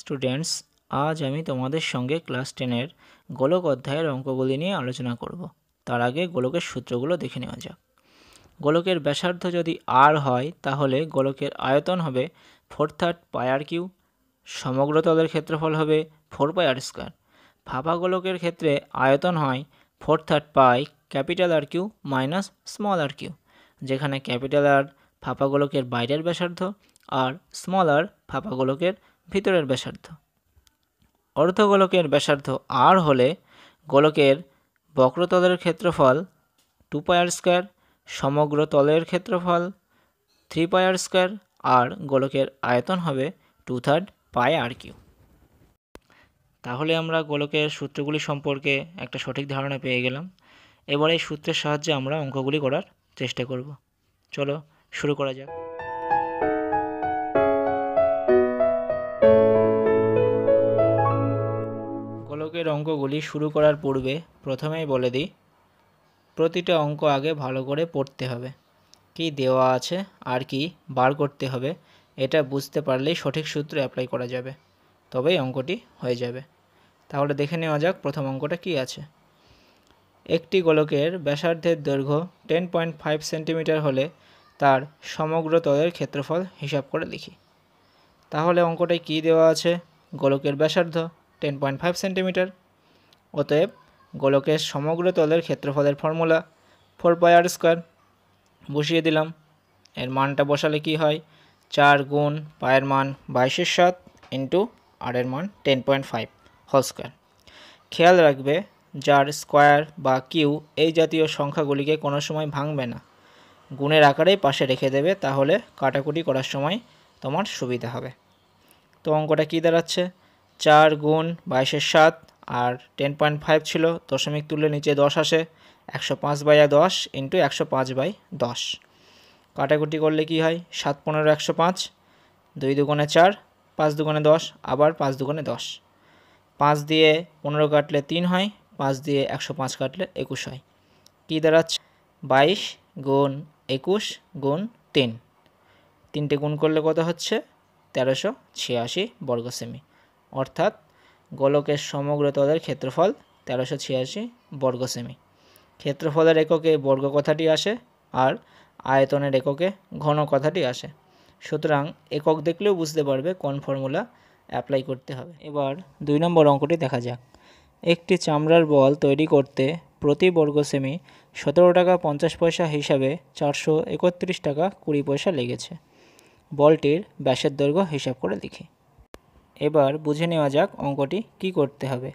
students আজ আমি তোমাদের সঙ্গে ক্লাস টেনের গোলক অধ্যায়ের অঙ্কগুলি নিয়ে আলোচনা করব তার আগে গোলকের সূত্রগুলো দেখে নেওয়া যাক গোলকের ব্যাসার্ধ যদি আর হয় তাহলে গোলকের আয়তন হবে ফোর থার্ড পায়ার কিউ সমগ্র তলের ক্ষেত্রফল হবে ফোর পায়ার স্কোয়ার ফাঁপা গোলকের ক্ষেত্রে আয়তন হয় four third pi capital R cube minus small R cube যেখানে ক্যাপিটাল আর ফাঁপা গোলকের বাইরের ব্যাসার্ধ আর স্মল আর ফাঁপা গোলকের ভিতরের ব্যাসার্ধ অর্ধগোলকের ব্যাসার্ধ আর হলে গোলকের বক্রতলের ক্ষেত্রফল টু পায়ার স্কোয়ার সমগ্র তলের ক্ষেত্রফল থ্রি পায়ার স্কোয়ার আর গোলকের আয়তন হবে টু থার্ড পায় আর কিউ তাহলে আমরা গোলকের সূত্রগুলি সম্পর্কে একটা সঠিক ধারণা পেয়ে গেলাম এবার এই সূত্রের সাহায্যে আমরা অঙ্কগুলি করার চেষ্টা করব চলো শুরু করা যাক পাঠকের অঙ্কগুলি শুরু করার পূর্বে প্রথমেই বলে দিই প্রতিটা অঙ্ক আগে ভালো করে পড়তে হবে কি দেওয়া আছে আর কি বার করতে হবে এটা বুঝতে পারলেই সঠিক সূত্র অ্যাপ্লাই করা যাবে তবেই অঙ্কটি হয়ে যাবে তাহলে দেখে নেওয়া যাক প্রথম অঙ্কটা কি আছে একটি গোলকের ব্যাসার্ধের দৈর্ঘ্য টেন পয়েন্ট ফাইভ সেন্টিমিটার হলে তার সমগ্র তলের ক্ষেত্রফল হিসাব করে লিখি তাহলে অঙ্কটায় কি দেওয়া আছে গোলকের ব্যাসার্ধ টেন পয়েন্ট ফাইভ সেন্টিমিটার অতএব গোলকের সমগ্র তলের ক্ষেত্রফলের formula four pi R square বসিয়ে দিলাম এর মানটা বসালে কি হয় চার গুণ পায়ের মান বাইশের সাত ইন্টু আরের মান টেন পয়েন্ট ফাইভ হল স্কোয়ার খেয়াল রাখবে যার স্কোয়ার বা কিউ এই জাতীয় সংখ্যাগুলিকে কোনো সময় ভাঙবে না গুণের আকারেই পাশে রেখে দেবে তাহলে কাটাকুটি করার সময় তোমার সুবিধা হবে তো অঙ্কটা কী দাঁড়াচ্ছে চার গুণ বাইশের সাত আর টেন পয়েন্ট ফাইভ ছিল দশমিক তুললে নিচে দশ আসে একশো পাঁচ বাই দশ ইন্টু একশো পাঁচ বাই দশ কাটাকুটি করলে কি হয় সাত পনেরো একশো পাঁচ দুই দুগুণে চার পাঁচ দুগুণে দশ আবার পাঁচ দুগুণে দশ পাঁচ দিয়ে পনেরো কাটলে তিন হয় পাঁচ দিয়ে একশো পাঁচ কাটলে একুশ হয় কী দাঁড়াচ্ছে বাইশ গুণ একুশ গুণ তিন তিনটে গুণ করলে কত হচ্ছে তেরোশো ছিয়াশি বর্গ সেমি অর্থাৎ গোলকের সমগ্র তলের ক্ষেত্রফল তেরোশো ছিয়াশি বর্গ সেমি ক্ষেত্রফলের এককে বর্গ কথাটি আসে আর আয়তনের এককে ঘন কথাটি আসে সুতরাং একক দেখলেও বুঝতে পারবে কোন ফর্মুলা অ্যাপ্লাই করতে হবে এবার দুই নম্বর অঙ্কটি দেখা যাক একটি চামড়ার বল তৈরি করতে প্রতি বর্গ সেমি সতেরো টাকা পঞ্চাশ পয়সা হিসাবে চারশো একত্রিশ টাকা কুড়ি পয়সা লেগেছে বলটির ব্যাসের দৈর্ঘ্য হিসাব করে লিখি এবার বুঝে নেওয়া যাক অঙ্কটি কি করতে হবে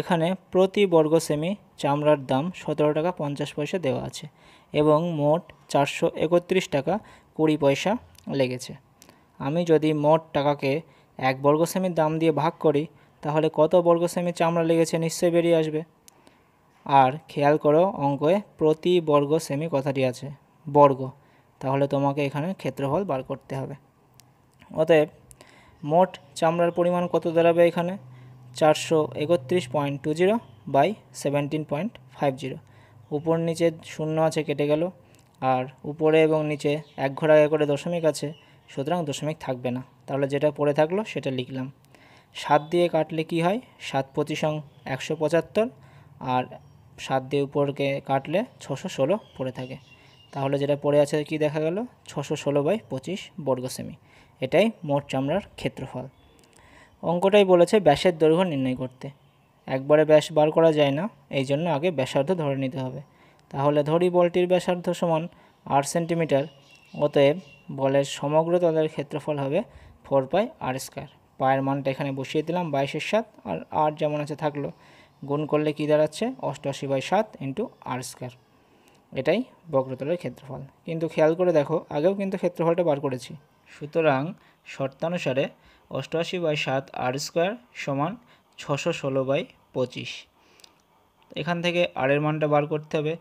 এখানে প্রতি বর্গ সেমি চামড়ার দাম সতেরো টাকা পঞ্চাশ পয়সা দেওয়া আছে এবং মোট চারশো একত্রিশ টাকা কুড়ি পয়সা লেগেছে আমি যদি মোট টাকাকে এক বর্গ সেমির দাম দিয়ে ভাগ করি তাহলে কত বর্গ সেমি চামড়া লেগেছে নিশ্চয়ই বেরিয়ে আসবে আর খেয়াল করো অঙ্কে প্রতি বর্গ সেমি কথাটি আছে বর্গ তাহলে তোমাকে এখানে ক্ষেত্রফল বার করতে হবে অতএব মোট চামড়ার পরিমাণ কত দাঁড়াবে এখানে চারশো একত্রিশ point two zero by seventeen point five zero উপর নিচে শূন্য আছে কেটে গেল আর উপরে এবং নিচে এক ঘোড়া আগে করে দশমিক আছে সুতরাং দশমিক থাকবে না তাহলে যেটা পড়ে থাকলো সেটা লিখলাম সাত দিয়ে কাটলে কি হয় সাত প্রতিসং একশো পঁচাত্তর আর সাত দিয়ে উপরকে কাটলে ছশো ষোলো পড়ে থাকে তাহলে যেটা পড়ে আছে কি দেখা গেল ছশো ষোলো বাই পঁচিশ বর্গ সেমি এটাই মোট চামড়ার ক্ষেত্রফল অঙ্কটাই বলেছে ব্যাসের দৈর্ঘ্য নির্ণয় করতে একবারে ব্যাস বার করা যায় না এই জন্য আগে ব্যাসার্ধ ধরে নিতে হবে তাহলে ধরি বলটির ব্যাসার্ধ সমান আট সেন্টিমিটার অতএব বলের সমগ্র তলের ক্ষেত্রফল হবে ফোর পাই আর স্কোয়ার পায়ের মানটা এখানে বসিয়ে দিলাম বাইশের সাত আর আর যেমন আছে থাকলো গুণ করলে কী দাঁড়াচ্ছে অষ্টআশি বাই সাত ইন্টু আর স্কোয়ার এটাই বক্রতলের ক্ষেত্রফল কিন্তু খেয়াল করে দেখো আগেও কিন্তু ক্ষেত্রফলটা বার করেছি সুতরাং শর্তানুসারে অষ্টআশি বাই সাত আর স্কোয়ার সমান ছশো ষোলো বাই পঁচিশ এখান থেকে আরের মানটা বার করতে হবে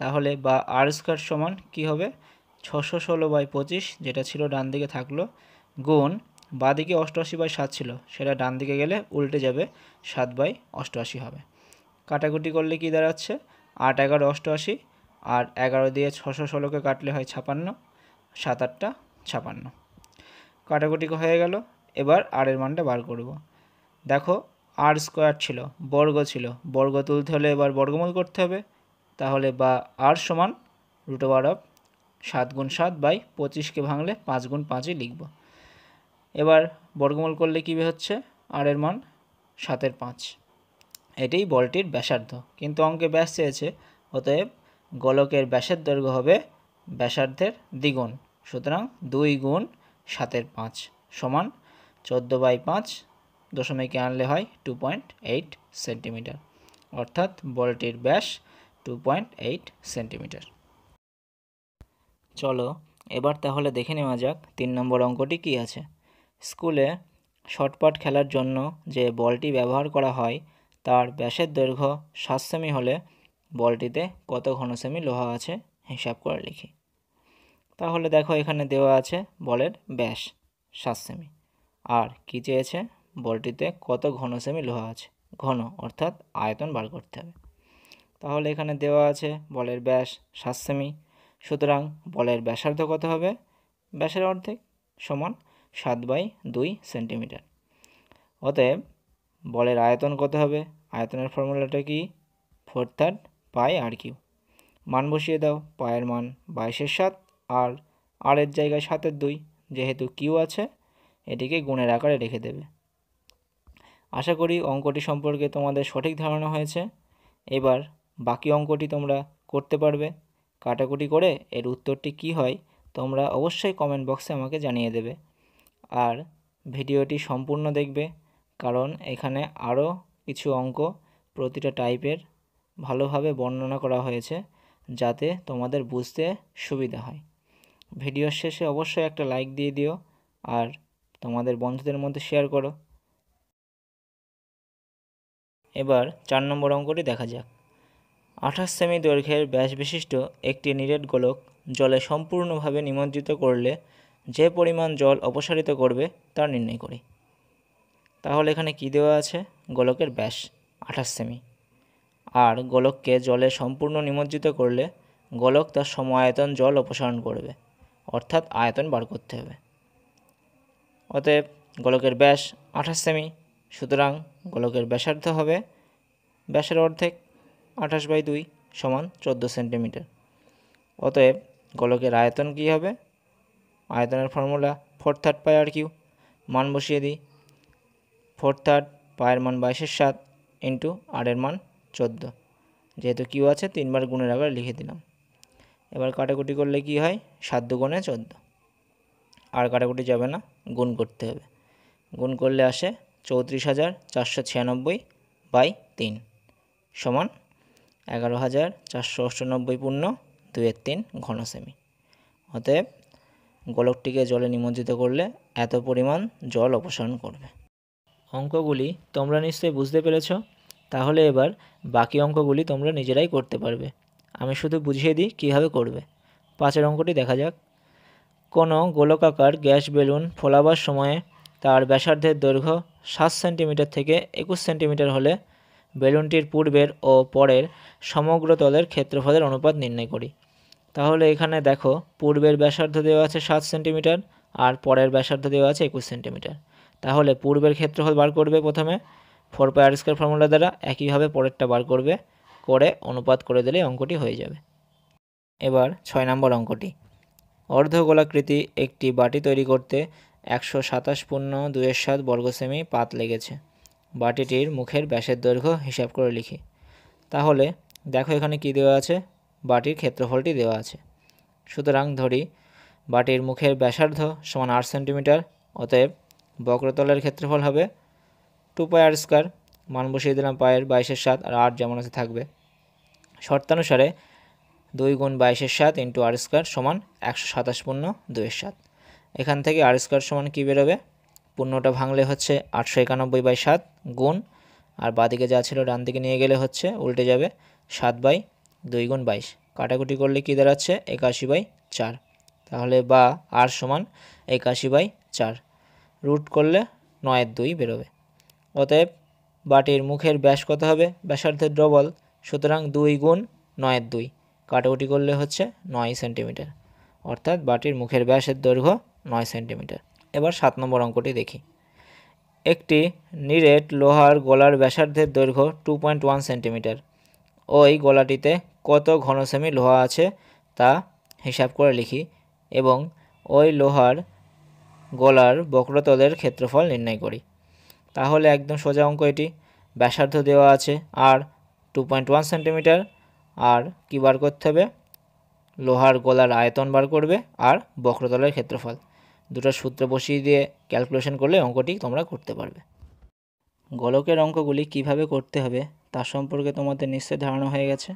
তাহলে বা আর স্কোয়ার সমান কি হবে ছশো ষোলো বাই পঁচিশ যেটা ছিল ডান দিকে থাকলো গুণ বা দিকে অষ্টআশি বাই সাত ছিল সেটা ডান দিকে গেলে উল্টে যাবে সাত বাই অষ্টআশি হবে কাটাকুটি করলে কি দাঁড়াচ্ছে আট এগারো অষ্টআশি আর এগারো দিয়ে ছশো ষোলোকে কাটলে হয় ছাপান্ন সাত আটটা ছাপান্ন কাটাকুটি হয়ে গেল এবার আর এর মানটা বার করব দেখো আর স্কোয়ার ছিল বর্গ ছিল বর্গ তুলতে হলে এবার বর্গমূল করতে হবে তাহলে বা আর সমান রুট ওভার অফ সাত গুণ সাত বাই পঁচিশকে ভাঙলে পাঁচ গুণ পাঁচই লিখব এবার বর্গমূল করলে কী হচ্ছে আর এর মান সাতের পাঁচ এটাই বলটির ব্যাসার্ধ কিন্তু অঙ্কে ব্যাস চেয়েছে অতএব গোলকের ব্যাসের দৈর্ঘ্য হবে ব্যাসার্ধের দ্বিগুণ সুতরাং দুই গুণ সাতের পাঁচ সমান চোদ্দো বাই পাঁচ দশমিকে আনলে হয় টু পয়েন্ট এইট সেন্টিমিটার অর্থাৎ বলটির ব্যাস টু পয়েন্ট এইট সেন্টিমিটার চলো এবার তাহলে দেখে নেওয়া যাক তিন নম্বর অঙ্কটি কি আছে স্কুলে শর্টপাট খেলার জন্য যে বলটি ব্যবহার করা হয় তার ব্যাসের দৈর্ঘ্য সাত সেমি হলে বলটিতে কত ঘন সেমি লোহা আছে হিসাব করে লিখি তাহলে দেখো এখানে দেওয়া আছে বলের ব্যাস সাত সেমি আর কি চেয়েছে বলটিতে কত ঘন সেমি লোহা আছে ঘন অর্থাৎ আয়তন বার করতে হবে তাহলে এখানে দেওয়া আছে বলের ব্যাস সাত সেমি সুতরাং বলের ব্যাসার্ধ কত হবে ব্যাসের অর্ধেক সমান সাত বাই দুই সেন্টিমিটার অতএব বলের আয়তন কত হবে আয়তনের ফর্মুলাটা কি four third pi R cube মান বসিয়ে দাও পায়ের মান বাইশের সাত আর আর এর জায়গায় সাতের দুই যেহেতু কিউ আছে এটিকে গুণের আকারে রেখে দেবে আশা করি অঙ্কটি সম্পর্কে তোমাদের সঠিক ধারণা হয়েছে এবার বাকি অঙ্কটি তোমরা করতে পারবে কাটাকুটি করে এর উত্তরটি কি হয় তোমরা অবশ্যই কমেন্ট বক্সে আমাকে জানিয়ে দেবে আর ভিডিওটি সম্পূর্ণ দেখবে কারণ এখানে আরও কিছু অঙ্ক প্রতিটা টাইপের ভালোভাবে বর্ণনা করা হয়েছে যাতে তোমাদের বুঝতে সুবিধা হয় ভিডিওর শেষে অবশ্যই একটা লাইক দিয়ে দিও আর তোমাদের বন্ধুদের মধ্যে শেয়ার করো এবার চার নম্বর অঙ্কটি দেখা যাক আঠাশ সেমি দৈর্ঘ্যের ব্যাস বিশিষ্ট একটি নিরেট গোলক জলে সম্পূর্ণভাবে নিমজ্জিত করলে যে পরিমাণ জল অপসারিত করবে তা নির্ণয় করি তাহলে এখানে কি দেওয়া আছে গোলকের ব্যাস আঠাশ সেমি আর গোলককে জলে সম্পূর্ণ নিমজ্জিত করলে গোলক তার সমায়তন জল অপসারণ করবে অর্থাৎ আয়তন বার করতে হবে অতএব গোলকের ব্যাস আঠাশ সেমি সুতরাং গোলকের ব্যাসার্ধ হবে ব্যাসের অর্ধেক আঠাশ বাই দুই সমান চোদ্দো সেন্টিমিটার অতএব গোলকের আয়তন কী হবে আয়তনের formula four third pi R cube মান বসিয়ে দিই ফোর থার্ড পায়ের মান বাইশের সাত ইন্টু আরের মান চোদ্দো যেহেতু কিউ আছে তিনবার গুণের আবার লিখে দিলাম এবার কাটাকুটি করলে কি হয় সাত দুগুণে চোদ্দ আর কাটাকুটি যাবে না গুণ করতে হবে গুণ করলে আসে চৌত্রিশ হাজার চারশো ছিয়ানব্বই বাই তিন সমান এগারো হাজার চারশো অষ্টানব্বই পূর্ণ দুয়ের তিন ঘন সেমি অতএব গোলকটিকে জলে নিমজ্জিত করলে এত পরিমাণ জল অপসারণ করবে অঙ্কগুলি তোমরা নিশ্চয়ই বুঝতে পেরেছ তাহলে এবার বাকি অঙ্কগুলি তোমরা নিজেরাই করতে পারবে আমি শুধু বুঝিয়ে দিই কীভাবে করবে পাঁচের অঙ্কটি দেখা যাক কোনো গোলকাকার গ্যাস বেলুন ফোলাবার সময়ে তার ব্যাসার্ধের দৈর্ঘ্য সাত সেন্টিমিটার থেকে একুশ সেন্টিমিটার হলে বেলুনটির পূর্বের ও পরের সমগ্র তলের ক্ষেত্রফলের অনুপাত নির্ণয় করি তাহলে এখানে দেখো পূর্বের ব্যাসার্ধ দেওয়া আছে সাত সেন্টিমিটার আর পরের ব্যাসার্ধ দেওয়া আছে একুশ সেন্টিমিটার তাহলে পূর্বের ক্ষেত্রফল বার করবে প্রথমে four pi R square formula দ্বারা একইভাবে পরেরটা বার করবে করে অনুপাত করে দিলে অঙ্কটি হয়ে যাবে এবার ছয় নম্বর অঙ্কটি অর্ধগোলাকৃতি একটি বাটি তৈরি করতে একশো সাতাশ পূর্ণ দুয়ের সাত বর্গসেমি পাত লেগেছে বাটিটির মুখের ব্যাসের দৈর্ঘ্য হিসাব করে লিখি তাহলে দেখো এখানে কি দেওয়া আছে বাটির ক্ষেত্রফলটি দেওয়া আছে সুতরাং ধরি বাটির মুখের ব্যাসার্ধ সমান আট সেন্টিমিটার অতএব বক্রতলের ক্ষেত্রফল হবে টু পায়ার স্কোয়ার মান বসিয়ে দিলাম পায়ের বাইশের সাত আর আট যেমন আছে থাকবে শর্তানুসারে দুই গুণ বাইশের সাত ইন্টু আর স্কোয়ার সমান একশো সাতাশ পূর্ণ দুইয়ের সাত এখান থেকে আর স্কোয়ার সমান কী বেরোবে পূর্ণটা ভাঙলে হচ্ছে আটশো একানব্বই বাই সাত গুণ আর বাদিকে যা ছিল ডান দিকে নিয়ে গেলে হচ্ছে উল্টে যাবে সাত বাই দুই গুণ বাইশ কাটাকুটি করলে কী দাঁড়াচ্ছে একাশি বাই চার তাহলে বা আর সমান একাশি বাই চার রুট করলে নয়ের দুই বেরোবে অতএব বাটির মুখের ব্যাস কত হবে ব্যাসার্ধের ডবল সুতরাং দুই গুণ নয়ের দুই কাটাকুটি করলে হচ্ছে নয় সেন্টিমিটার অর্থাৎ বাটির মুখের ব্যাসের দৈর্ঘ্য নয় সেন্টিমিটার এবার সাত নম্বর অঙ্কটি দেখি একটি নিরেট লোহার গলার ব্যাসার্ধের দৈর্ঘ্য টু পয়েন্ট ওয়ান সেন্টিমিটার ওই গলাটিতে কত ঘনসেমি লোহা আছে তা হিসাব করে লিখি এবং ওই লোহার গলার বক্রতলের ক্ষেত্রফল নির্ণয় করি তাহলে একদম সোজা অঙ্ক এটি ব্যাসার্ধ দেওয়া আছে R two point one centimetre আর কী বার করতে হবে লোহার গলার আয়তন বার করবে আর বক্রতলের ক্ষেত্রফল দুটো সূত্র বসিয়ে দিয়ে ক্যালকুলেশন করলে অঙ্কটি তোমরা করতে পারবে গোলকের অঙ্কগুলি কিভাবে করতে হবে তা সম্পর্কে তোমাদের নিশ্চয় ধারণা হয়ে গেছে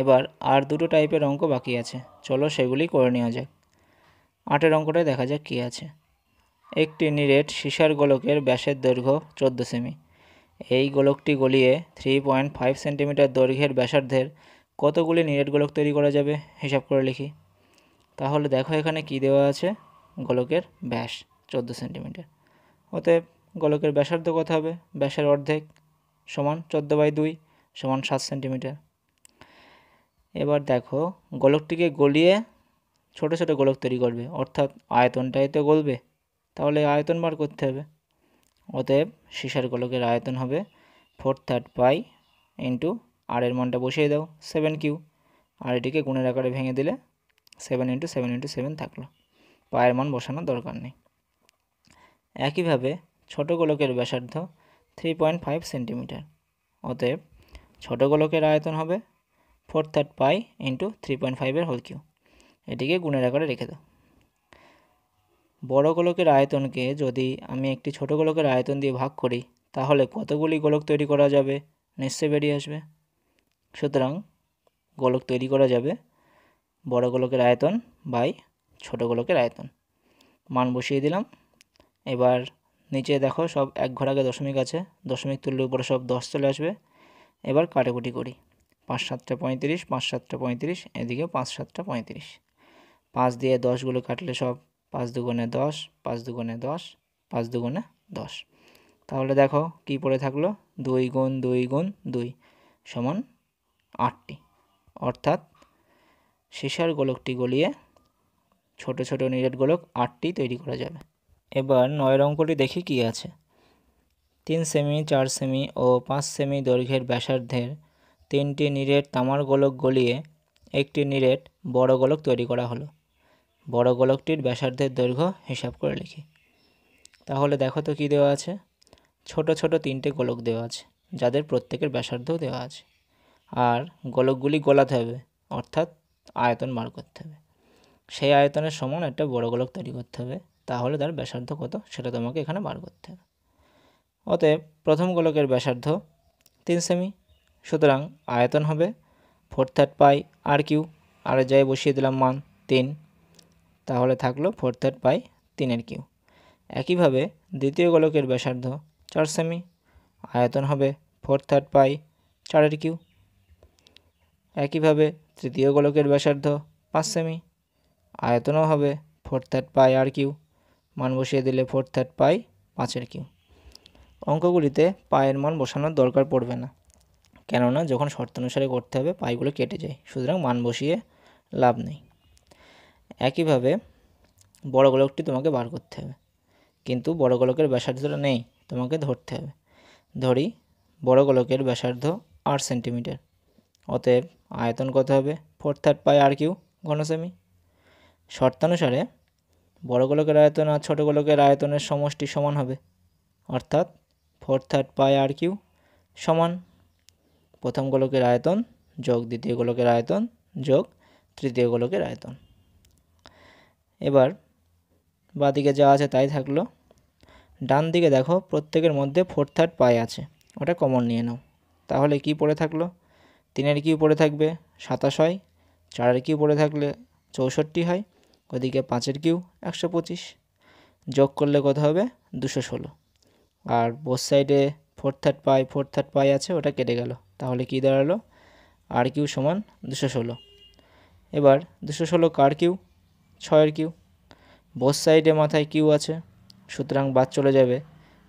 এবার আর দুটো টাইপের অঙ্ক বাকি আছে চলো সেগুলি করে নেওয়া যাক আটের অঙ্কটায় দেখা যাক কী আছে একটি নিরেট সিসার গোলকের ব্যাসের দৈর্ঘ্য চোদ্দো সেমি এই গোলকটি গলিয়ে থ্রি পয়েন্ট ফাইভ সেন্টিমিটার দৈর্ঘ্যের ব্যাসার্ধের কতগুলি নিরেট গোলক তৈরি করা যাবে হিসাব করে লিখি তাহলে দেখো এখানে কি দেওয়া আছে গোলকের ব্যাস চোদ্দো সেন্টিমিটার অতএব গোলকের ব্যাসার্ধ কত হবে ব্যাসের অর্ধেক সমান চোদ্দো বাই দুই সমান সাত সেন্টিমিটার এবার দেখো গোলকটিকে গলিয়ে ছোট ছোট গোলক তৈরি করবে অর্থাৎ আয়তনটাই তো গলবে তাহলে আয়তন বার করতে হবে অতএব সিসার গোলকের আয়তন হবে four third pi into R এর মানটা বসিয়ে দাও সেভেন কিউ আর এটিকে গুণের আকারে ভেঙে দিলে seven into seven into seven থাকলো পায়ের মান বসানোর দরকার নেই একইভাবে ছোট গোলকের ব্যাসার্ধ থ্রি পয়েন্ট ফাইভ সেন্টিমিটার অতএব ছোট গোলকের আয়তন হবে four third pi into three point ফাইভের হোল কিউ এটিকে গুণের আকারে রেখে দাও বড় গোলকের আয়তনকে যদি আমি একটি ছোট গোলকের আয়তন দিয়ে ভাগ করি তাহলে কতগুলি গোলক তৈরি করা যাবে নিশ্চয়ই বেরিয়ে আসবে সুতরাং গোলক তৈরি করা যাবে বড় গোলকের আয়তন বাই ছোট গোলকের আয়তন মান বসিয়ে দিলাম এবার নিচে দেখো সব এক ঘর আগে দশমিক আছে দশমিক তুললে উপরে সব দশ চলে আসবে এবার কাটাকুটি করি পাঁচ সাতটা পঁয়ত্রিশ পাঁচ সাতটা পঁয়ত্রিশ এদিকে পাঁচ সাতটা পঁয়ত্রিশ পাঁচ দিয়ে দশগুলো কাটলে সব পাঁচ দুগুণে দশ পাঁচ দুগুণে দশ পাঁচ দুগুণে দশ তাহলে দেখো কি পড়ে থাকলো দুই গুণ দুই গুণ দুই সমান আটটি অর্থাৎ সীসার গোলকটি গলিয়ে ছোট ছোট নিরেট গোলক আটটি তৈরি করা যাবে এবার নয়ের অঙ্কটি দেখি কি আছে তিন সেমি চার সেমি ও পাঁচ সেমি দৈর্ঘ্যের ব্যাসার্ধের তিনটি নিরেট তামার গোলক গলিয়ে একটি নিরেট বড় গোলক তৈরি করা হলো বড় গোলকটির ব্যাসার্ধের দৈর্ঘ্য হিসাব করে লিখি তাহলে দেখো তো কী দেওয়া আছে ছোট ছোট তিনটে গোলক দেওয়া আছে যাদের প্রত্যেকের ব্যাসার্ধও দেওয়া আছে আর গোলকগুলি গোলাতে হবে অর্থাৎ আয়তন বার করতে হবে সেই আয়তনের সমান একটা বড় গোলক তৈরি করতে হবে তাহলে তার ব্যাসার্ধ কত সেটা তোমাকে এখানে বার করতে হবে অতএব প্রথম গোলকের ব্যাসার্ধ তিন সেমি সুতরাং আয়তন হবে four third pi R cube আর যাই বসিয়ে দিলাম মান তিন তাহলে থাকলো ফোর থার্ড পাই তিনের কিউ একইভাবে দ্বিতীয় গোলকের ব্যাসার্ধ চার সেমি আয়তন হবে ফোর থার্ড পাই চারের কিউ একইভাবে তৃতীয় গোলকের ব্যাসার্ধ পাঁচ সেমি আয়তনও হবে four third pi R cube মান বসিয়ে দিলে ফোর থার্ড পাই পাঁচের কিউ অঙ্কগুলিতে পায়ের মান বসানোর দরকার পড়বে না কেননা যখন শর্ত অনুসারে করতে হবে পাইগুলো কেটে যায় সুতরাং মান বসিয়ে লাভ নেই একইভাবে বড় গোলকটি তোমাকে বার করতে হবে কিন্তু বড় গোলকের ব্যাসার্ধটা নেই তোমাকে ধরতে হবে ধরি বড় গোলকের ব্যাসার্ধ আট সেন্টিমিটার অতএব আয়তন কত হবে four third pi R cube ঘনসেমি শর্তানুসারে বড় গোলকের আয়তন আর ছোটো গোলকের আয়তনের সমষ্টি সমান হবে অর্থাৎ four third pi R cube সমান প্রথম গোলকের আয়তন যোগ দ্বিতীয় গোলকের আয়তন যোগ তৃতীয় গোলকের আয়তন এবার বাঁদিকে যা আছে তাই থাকলো ডান দিকে দেখো প্রত্যেকের মধ্যে ফোর থার্ড পায়ে আছে ওটা কমন নিয়ে নাও তাহলে কি পড়ে থাকলো তিনের কি পড়ে থাকবে সাতাশ হয় চারের কিউ পড়ে থাকলে চৌষট্টি হয় ওদিকে পাঁচের কিউ একশো পঁচিশ যোগ করলে কত হবে দুশো ষোলো আর বোস সাইডে four third pi four third pi আছে ওটা কেটে গেল তাহলে কি দাঁড়ালো আর কিউ সমান দুশো ষোলো এবার দুশো ষোলো কার কিউ ছয়ের কিউ বোস সাইডে মাথায় কিউ আছে সুতরাং বাদ চলে যাবে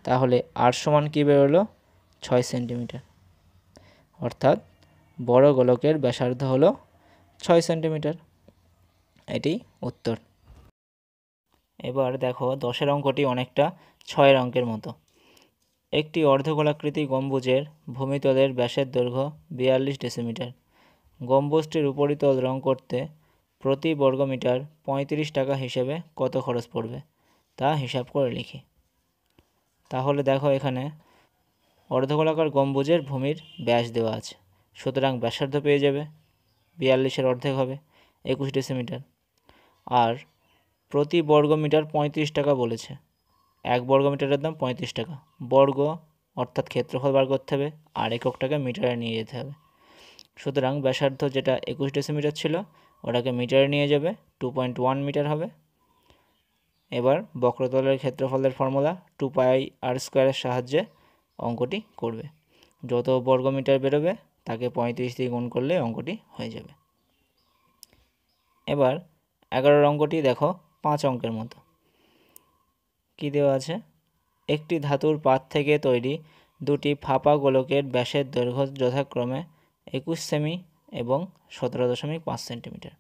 তাহলে আর সমান কী বেরোলো ছয় সেন্টিমিটার অর্থাৎ বড় গোলকের ব্যাসার্ধ হলো ছয় সেন্টিমিটার এটি উত্তর এবার দেখো দশের অঙ্কটি অনেকটা ছয়ের অঙ্কের মতো একটি অর্ধগোলাকৃতি গম্বুজের ভূমিতলের ব্যাসের দৈর্ঘ্য বিয়াল্লিশ ডেসিমিটার গম্বুজটির উপরিতল রং করতে প্রতি বর্গমিটার পঁয়ত্রিশ টাকা হিসেবে কত খরচ পড়বে তা হিসাব করে লিখি তাহলে দেখো এখানে অর্ধগোলাকার গম্বুজের ভূমির ব্যাস দেওয়া আছে সুতরাং ব্যাসার্ধ পেয়ে যাবে বিয়াল্লিশের অর্ধেক হবে একুশ ডেসিমিটার আর প্রতি বর্গমিটার পঁয়ত্রিশ টাকা বলেছে এক বর্গমিটারের দাম পঁয়ত্রিশ টাকা বর্গ অর্থাৎ ক্ষেত্রফল বার করতে হবে আর এককটাকে মিটারে নিয়ে যেতে হবে সুতরাং ব্যাসার্ধ যেটা একুশ ডেসিমিটার ছিল ওটাকে মিটারে নিয়ে যাবে টু পয়েন্ট ওয়ান মিটার হবে এবার বক্রতলের ক্ষেত্রফলের ফর্মুলা টু পাই আর স্কোয়ারের সাহায্যে অঙ্কটি করবে যত বর্গমিটার বেরোবে তাকে পঁয়ত্রিশ দিয়ে গুণ করলে অঙ্কটি হয়ে যাবে এবার এগারোর অঙ্কটি দেখো পাঁচ অঙ্কের মতো কি দেওয়া আছে একটি ধাতুর পাত থেকে তৈরি দুটি ফাঁপা গোলকের ব্যাসের দৈর্ঘ্য যথাক্রমে একুশ সেমি এবং সতেরো দশমিক পাঁচ সেন্টিমিটার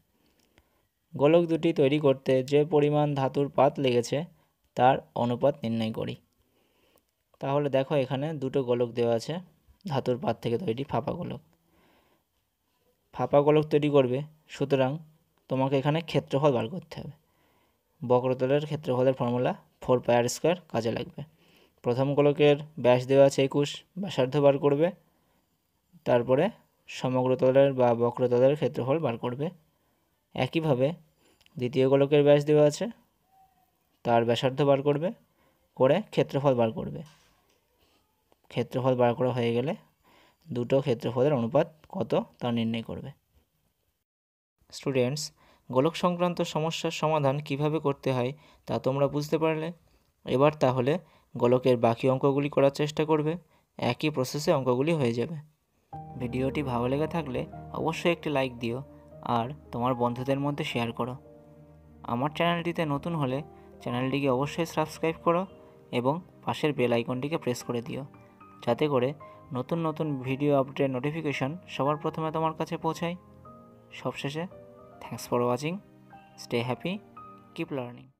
গোলক দুটি তৈরি করতে যে পরিমাণ ধাতুর পাত লেগেছে তার অনুপাত নির্ণয় করি তাহলে দেখো এখানে দুটো গোলক দেওয়া আছে ধাতুর পাত থেকে তৈরি ফাঁপা গোলক ফাঁপা গোলক তৈরি করবে সুতরাং তোমাকে এখানে ক্ষেত্রফল বার করতে হবে বক্রতলের ক্ষেত্রফলের ফর্মুলা ফোর পায়ার স্কোয়ার কাজে লাগবে প্রথম গোলকের ব্যাস দেওয়া আছে একুশ ব্যাসার্ধ বার করবে তারপরে সমগ্রতলের বা বক্রতলের ক্ষেত্রফল বার করবে একইভাবে দ্বিতীয় গোলকের ব্যাস দেওয়া আছে তার ব্যাসার্ধ বার করবে করে ক্ষেত্রফল বার করবে ক্ষেত্রফল বার করা হয়ে গেলে দুটো ক্ষেত্রফলের অনুপাত কত তা নির্ণয় করবে স্টুডেন্টস গোলক সংক্রান্ত সমস্যার সমাধান কিভাবে করতে হয় তা তোমরা বুঝতে পারলে এবার তাহলে গোলকের বাকি অঙ্কগুলি করার চেষ্টা করবে একই প্রসেসে অঙ্কগুলি হয়ে যাবে ভিডিওটি ভালো লেগে থাকলে অবশ্যই একটি লাইক দিও আর তোমার বন্ধুদের মধ্যে শেয়ার করো আমার চ্যানেলটিতে নতুন হলে চ্যানেলটিকে অবশ্যই সাবস্ক্রাইব করো এবং পাশের বেল আইকনটিকে প্রেস করে দিও যাতে করে নতুন নতুন ভিডিও আপডেট নোটিফিকেশন সবার প্রথমে তোমার কাছে পৌঁছায় সবশেষে thanks for watching stay happy keep learning